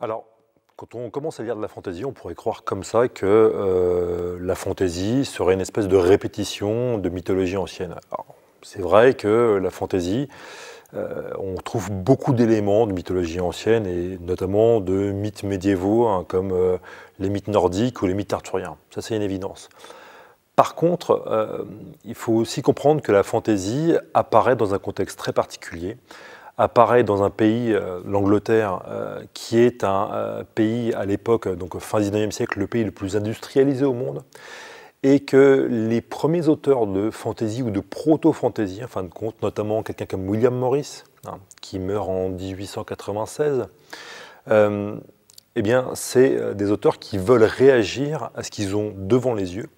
Alors, quand on commence à lire de la fantaisie, on pourrait croire comme ça que euh, la fantaisie serait une espèce de répétition de mythologie ancienne. C'est vrai que la fantaisie, euh, on trouve beaucoup d'éléments de mythologie ancienne et notamment de mythes médiévaux hein, comme euh, les mythes nordiques ou les mythes arthuriens. Ça, c'est une évidence. Par contre, il faut aussi comprendre que la fantaisie apparaît dans un contexte très particulier apparaît dans un pays, euh, l'Angleterre, euh, qui est un euh, pays à l'époque, donc fin 19e siècle, le pays le plus industrialisé au monde, et que les premiers auteurs de fantaisie ou de proto fantaisie en fin de compte, notamment quelqu'un comme William Morris, hein, qui meurt en 1896, eh bien, c'est des auteurs qui veulent réagir à ce qu'ils ont devant les yeux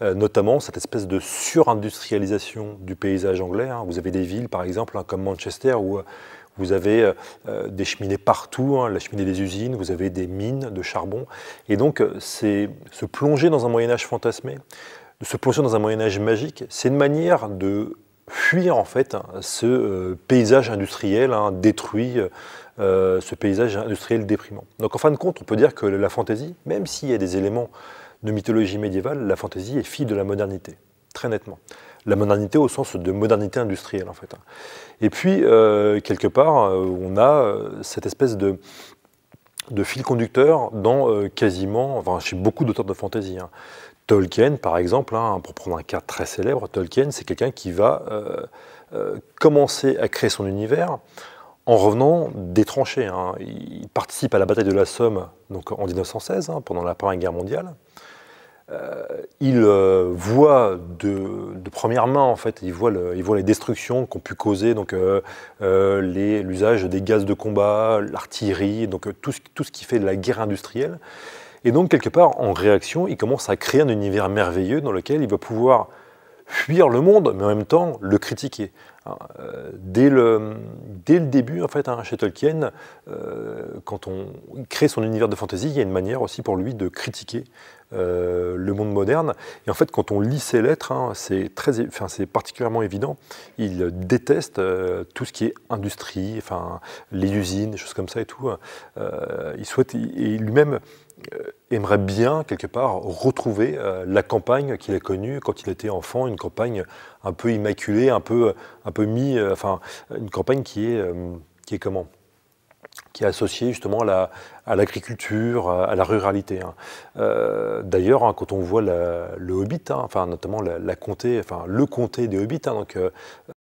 euh, notamment cette espèce de surindustrialisation du paysage anglais. Hein. Vous avez des villes, par exemple, hein, comme Manchester, où euh, vous avez euh, des cheminées partout, hein, la cheminée des usines, vous avez des mines de charbon. Et donc, c'est se plonger dans un Moyen Âge fantasmé, se plonger dans un Moyen Âge magique, c'est une manière de fuir en fait ce paysage industriel détruit, ce paysage industriel déprimant. Donc en fin de compte, on peut dire que la fantaisie, même s'il y a des éléments de mythologie médiévale, la fantaisie est fille de la modernité, très nettement. La modernité au sens de modernité industrielle, en fait. Hein. Et puis, euh, quelque part, euh, on a euh, cette espèce de, de fil conducteur dans quasiment, enfin, chez beaucoup d'auteurs de fantaisie. Hein. Tolkien, par exemple, hein, pour prendre un cas très célèbre, Tolkien, c'est quelqu'un qui va commencer à créer son univers en revenant des tranchées. Hein, il participe à la bataille de la Somme donc en 1916, hein, pendant la Première Guerre mondiale. Euh, il euh, voit de, première main, en fait, il voit, les destructions qu'ont pu causer donc, euh, l'usage des gaz de combat, l'artillerie, donc tout ce, tout ce qui fait de la guerre industrielle. Et donc, quelque part, en réaction, il commence à créer un univers merveilleux dans lequel il va pouvoir fuir le monde, mais en même temps le critiquer. Euh, dès le, dès le, début, en fait, hein, chez Tolkien, euh, quand on crée son univers de fantasy, il y a une manière aussi pour lui de critiquer euh, le monde moderne. Et en fait, quand on lit ses lettres, hein, c'est très, enfin, c'est particulièrement évident. Il déteste tout ce qui est industrie, enfin, les usines, des choses comme ça et tout. il souhaite, et lui-même aimerait bien, quelque part, retrouver la campagne qu'il a connue quand il était enfant, une campagne un peu immaculée, un peu, un peu mis, euh, enfin, une campagne qui est, euh, qui est comment qui est associé justement à l'agriculture, la, à, à, la ruralité. Hein. Euh, d'ailleurs, hein, quand on voit le Hobbit, hein, enfin notamment la, comté, enfin le comté des Hobbits, donc